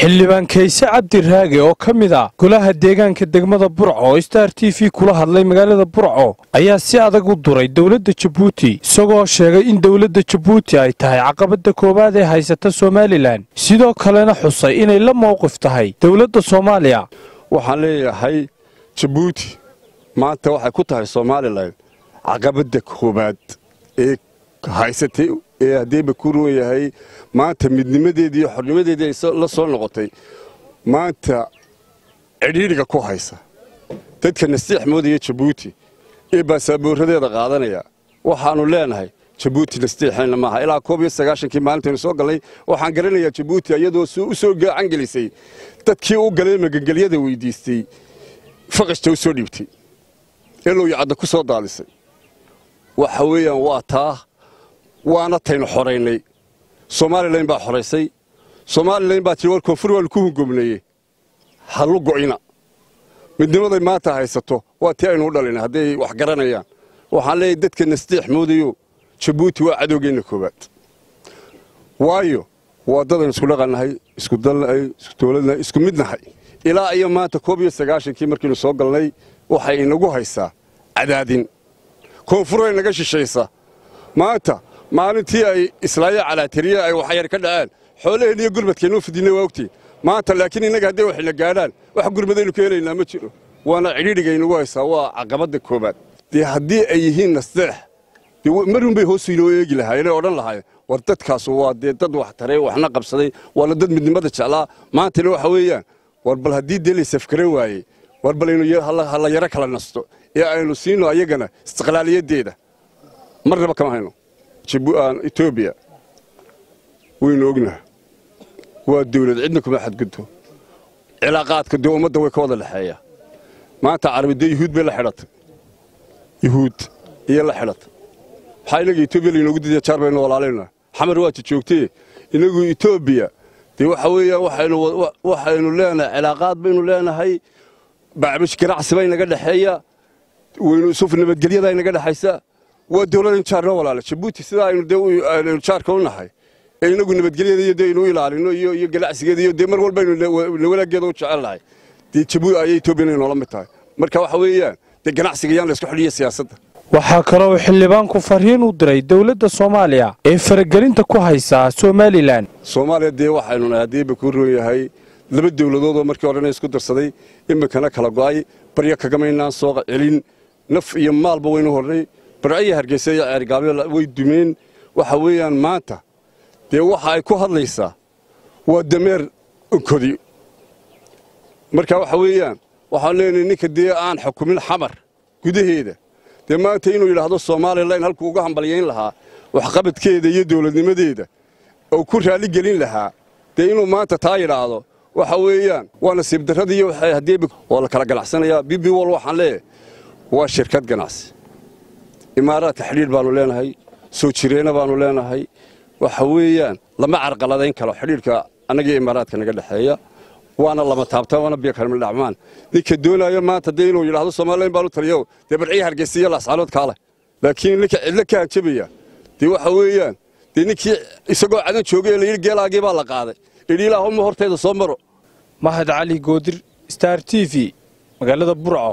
xildhibaan kayse cabdi raage oo ka mid ah golaha deegaanka degmada burco oo star t v kula hadlay magaalada burco ayaa si adag u duray dowladda jabuuti isagoo sheegay in dowladda jabuuti ay tahay caqabadda koowaad ee haysata somalilan sidoo kalena xusay inay la mowqif tahay dowladda soomaaliya waxaan leeyahay jabuuti maanta waxay ku tahay somalilan caqabadda koowaad ee haysatay ee haddeeba ku roon yahay maanta midnimadeedii iyo xornimadeedii ay la soo noqotay maanta cidhiidhiga ku haysa dadka nasiix moodaya jabuuti ee baasaaboorradeeda qaadanaya waxaanu leenahay jabuuti nastiixayna maaha ilaa koob iyo sagaashankii maalintaynu soo gallay waxaan garanayaa jabuuti iyadoo s u soo gacan gelisay dadkii u galay magangelyada weydiistay faqashta u soo dhiibtay ee lowyacadda ku soo daadisay waxa weeyaan waa taa waana taynu xoraynay somalilan baa xoraysay somalilan baa tiri war koonfur waa ku hungobneeye hallu go'ina midnimaday maanta haysato waa tii aynuu dhalina hadday wax garanayaan waxaan leeyahay dadka nastiix moodayo jabuuti waa cadowgeenna koowaad waayo waddadaynu isku dhaqannahay isku dalnahay isku dowladnahay isku midnahay ilaa iyo maanta koob iyo sagaashankii markiinu soo galnay waxay inagu haysaa cadaadin koonfurway naga shishaysa maanta maalintii ay islaaya calaatiriya ay waxyar ka dhaceen xoolaheen iyo gurmadkeenna waa ogtiin maanta laakiin innaga hadday wax la gaadhaan wax gurmadaynu ka helaynaa ma jiro waana cidhiidhigay nagu waa caqabadda koowaad dee haddii ay yihiinna saddex dee marun bay hoos inoo eegi lahaayeenay odhan lahaayeen war dadkaasu waa dee dad wax taray waxna qabsaday waana dad midnimada jeclaa maantana waxa weeyaan war bal haddii dee laysafkara waayey war balaynu hala yaro kala nasto ee aynu siino ayagana istiqlaaliyaddeeda marnaba kama hayno etoobiya waynu ognaha waa dawlad cidna kuma xadgudbo cilaaqaadka dee ummadda way ka wada dhexeeya maanta carabi dee yuhuud bay la xidhatay yuhuud iyo la xidhatay maxaa inaga etoobiya laynoogu diidaya jaar baynu walaalayna xamar waa jojoogtee inagu etoobiya dee waxa weeyaan waxaynu leenahay cilaaqaad baynu leenahay bacbish ganacsi baynaga dhexeeya waynu isuf nabadgelyadaaynaga dhexaysaa waa dowladan jaarna walaala jabuuti sidaa aynu dee jaarka eh, u nahay ee eh, inagu nabadgelyaeda iyo dee inuu ilaalino iyo iyo ganacsigeeda iyo dee mar walba aynu walaageeda u jecel nahay dee jabuuti ayay etoobiyana inoola mid tahay marka waxa weeyaan dee ganacsiga yaan layska xuliyay siyaasadda waxaa kale uu xildhibaanku farhiin u diray dowladda soomaaliya ee faragelinta ku haysaa somalilan soomaaliya dee waxaynu nahay haddii kuu roon yahay laba dowladoodoo markii horena isku darsaday iminkana kala go'ay baryo kagamaynaan inaan soo celin naf iyo maalba waynu hornay barcaya hargeysa iyo ceergaabyo way dumeen waxa weeyaan maanta dee waxa ay ku hadlaysaa waa dameer onkodi marka waxa weeyaan waxaan leenahay ninka dee aan xukumin xamar gudaheeda dee maanta inuu yidhaahdo soomalilan halkuu uga hambalyayn lahaa waxqabadkeeda iyo dowladnimadeeda oo ku raalli gelin lahaa dee inuu maanta taa yidhaahdo waxa weeyaan waa nasiib darrada iyo waa la kala ganacsanayaa b b wol waxaan leeyahay waa shirkad ganacsi imaaraadka xidhiidh baanu leenahay soo jireena baanu leenahay waxa weeyaan lama carqaladayn karo xidhiidhka annagii imaaraadka naga dhexeeya waana lama taabtaan waana biyo kalema dhacmaan ninka doonaayo maanta de inuu yidhahdo soomalilan baanu taliyo dee barciya hargeysiiya laascaanood leh laakiin ninka cidlo ka hanjabaya dee waxa weeyaan dee ninkii isagoo cadan joogay ee layidhi geelaagii baa la qaaday idhi ilaahuma hortayda soo maro mahad cali goodir star t v magaalada burco